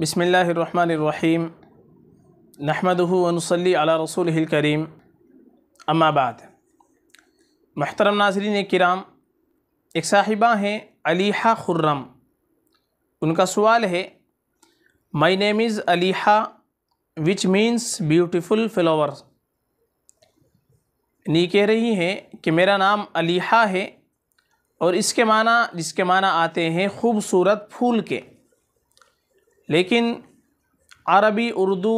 बसमीम नहमदनसली अला रसूल करीम अम्माबाद महतरम नाजरीन कराम एक साहिबा हैं अलीहा खुर्रम उनका सवाल है my name is Aliha which means beautiful flower नी कह रही हैं कि मेरा नाम अलीहा है और इसके माना जिसके माना आते हैं खूबसूरत फूल के लेकिन अरबी उर्दू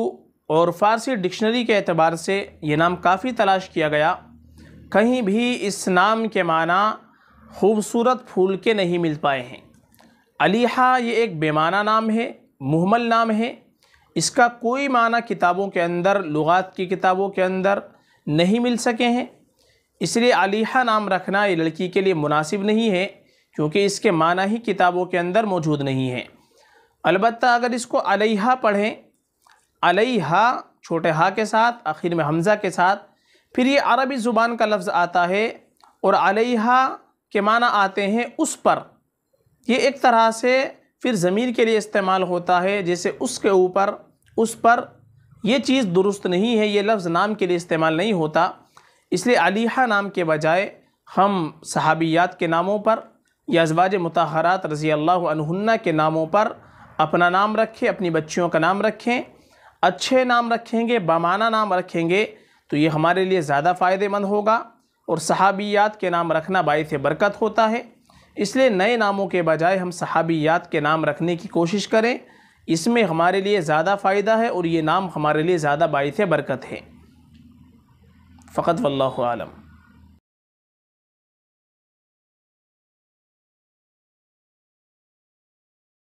और फ़ारसी डिक्शनरी के अतबार से ये नाम काफ़ी तलाश किया गया कहीं भी इस नाम के माना खूबसूरत फूल के नहीं मिल पाए हैं अलीहा ये एक बेमाना नाम है मुहमल नाम है इसका कोई माना किताबों के अंदर लुगात की किताबों के अंदर नहीं मिल सके हैं इसलिए अलीहा नाम रखना ये लड़की के लिए मुनासिब नहीं है क्योंकि इसके माना ही किताबों के अंदर मौजूद नहीं है अलबत् अगर इसको अलहा पढ़ें अलहा छोटे हा के साथ आखिर में हमज़ा के साथ फिर ये अरबी ज़ुबान का लफ्ज़ आता है और अलहा के माना आते हैं उस पर ये एक तरह से फिर ज़मीर के लिए इस्तेमाल होता है जैसे उसके ऊपर उस पर यह चीज़ दुरुस्त नहीं है ये लफ्ज़ नाम के लिए इस्तेमाल नहीं होता इसलिए अलीहा नाम के बजाय हम सहाबियात के नामों पर या अजवाज मतहरात रज़ी अल्लाह के नामों पर अपना नाम रखें अपनी बच्चियों का नाम रखें अच्छे नाम रखेंगे बमाना नाम रखेंगे तो ये हमारे लिए ज़्यादा फ़ायदेमंद होगा और सहाबियात के नाम रखना बायस बरकत होता है इसलिए नए नामों के बजाय हम सहाबियात के नाम रखने की कोशिश करें इसमें हमारे लिए ज़्यादा फ़ायदा है और ये नाम हमारे लिए ज़्यादा बायस बरकत है फ़कत वल्लम